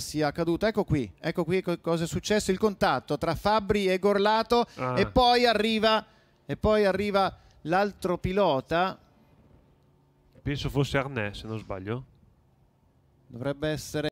sia accaduta. Ecco qui, ecco qui cosa è successo, il contatto tra Fabri e Gorlato ah. e poi arriva e poi arriva l'altro pilota. Penso fosse Arnè, se non sbaglio. Dovrebbe essere